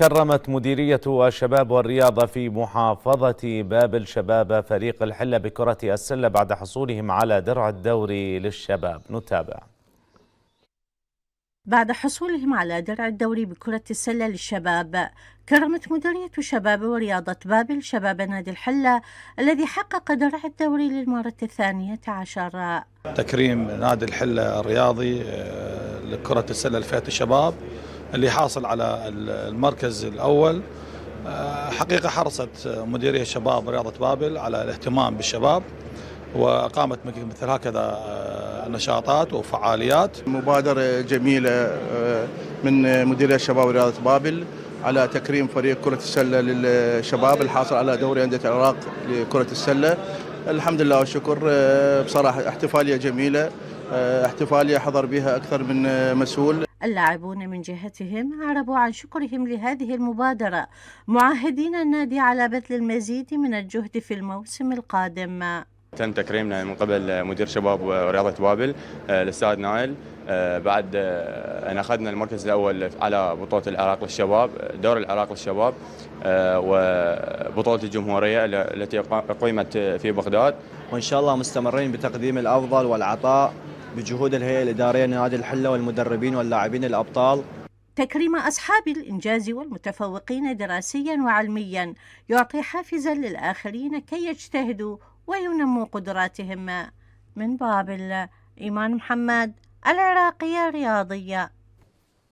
كرمت مديرية الشباب والرياضة في محافظة بابل شباب فريق الحلة بكرة السلة بعد حصولهم على درع الدوري للشباب نتابع بعد حصولهم على درع الدوري بكرة السلة للشباب كرمت مديرية شباب ورياضة بابل شباب نادي الحلة الذي حقق درع الدوري للمرة الثانية عشر تكريم نادي الحلة الرياضي آه، لكرة السلة لفئة الشباب اللي حاصل على المركز الأول آه، حقيقة حرصت مديرية الشباب رياضة بابل على الاهتمام بالشباب وقامت مثل هكذا آه، نشاطات وفعاليات مبادرة جميلة آه، من مديرية الشباب رياضة بابل على تكريم فريق كرة السلة للشباب الحاصل على دوري أندية العراق لكرة السلة الحمد لله والشكر بصراحة احتفالية جميلة احتفالية حضر بها أكثر من مسؤول اللاعبون من جهتهم عربوا عن شكرهم لهذه المبادرة معاهدين النادي على بذل المزيد من الجهد في الموسم القادم تم تكريمنا من قبل مدير شباب رياضة بابل آه، الأستاذ نائل آه، بعد آه، أن أخذنا المركز الأول على بطولة العراق للشباب دور العراق للشباب وبطولة الجمهورية التي أقيمت في بغداد وإن شاء الله مستمرين بتقديم الأفضل والعطاء بجهود الهيئة الإدارية لنادي الحلة والمدربين واللاعبين الأبطال تكريم أصحاب الإنجاز والمتفوقين دراسيا وعلميا يعطي حافزا للآخرين كي يجتهدوا وينموا قدراتهم من بابل إيمان محمد العراقية الرياضية